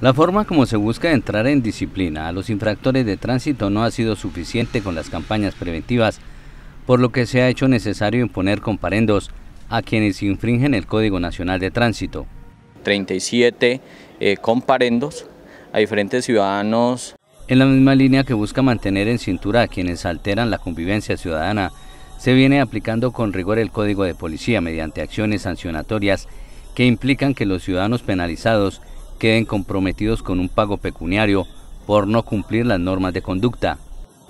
La forma como se busca entrar en disciplina a los infractores de tránsito no ha sido suficiente con las campañas preventivas, por lo que se ha hecho necesario imponer comparendos a quienes infringen el Código Nacional de Tránsito. 37 eh, comparendos a diferentes ciudadanos. En la misma línea que busca mantener en cintura a quienes alteran la convivencia ciudadana, se viene aplicando con rigor el Código de Policía mediante acciones sancionatorias que implican que los ciudadanos penalizados queden comprometidos con un pago pecuniario por no cumplir las normas de conducta.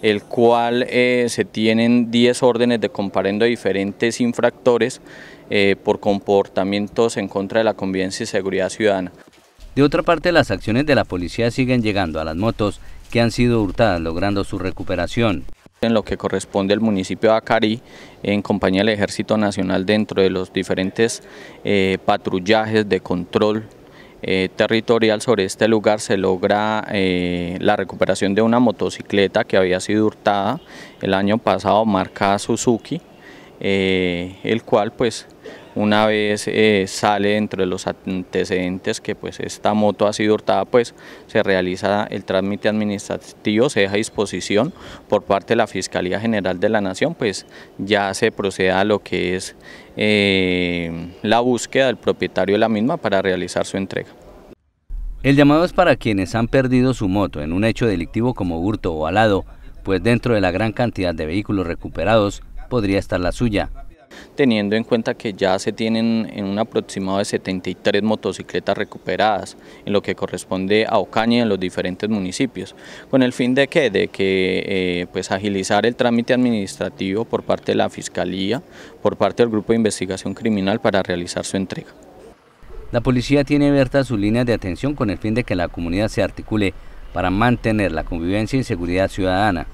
El cual eh, se tienen 10 órdenes de comparendo a diferentes infractores eh, por comportamientos en contra de la convivencia y seguridad ciudadana. De otra parte, las acciones de la policía siguen llegando a las motos que han sido hurtadas, logrando su recuperación en lo que corresponde al municipio de Acari, en compañía del Ejército Nacional dentro de los diferentes eh, patrullajes de control eh, territorial sobre este lugar se logra eh, la recuperación de una motocicleta que había sido hurtada el año pasado, marca Suzuki, eh, el cual pues una vez eh, sale dentro de los antecedentes que pues esta moto ha sido hurtada, pues se realiza el trámite administrativo, se deja a disposición por parte de la Fiscalía General de la Nación, pues ya se procede a lo que es eh, la búsqueda del propietario de la misma para realizar su entrega. El llamado es para quienes han perdido su moto en un hecho delictivo como hurto o alado, pues dentro de la gran cantidad de vehículos recuperados podría estar la suya teniendo en cuenta que ya se tienen en un aproximado de 73 motocicletas recuperadas en lo que corresponde a Ocaña y en los diferentes municipios, con el fin de que, de que eh, pues agilizar el trámite administrativo por parte de la Fiscalía, por parte del Grupo de Investigación Criminal para realizar su entrega. La policía tiene abiertas sus líneas de atención con el fin de que la comunidad se articule para mantener la convivencia y seguridad ciudadana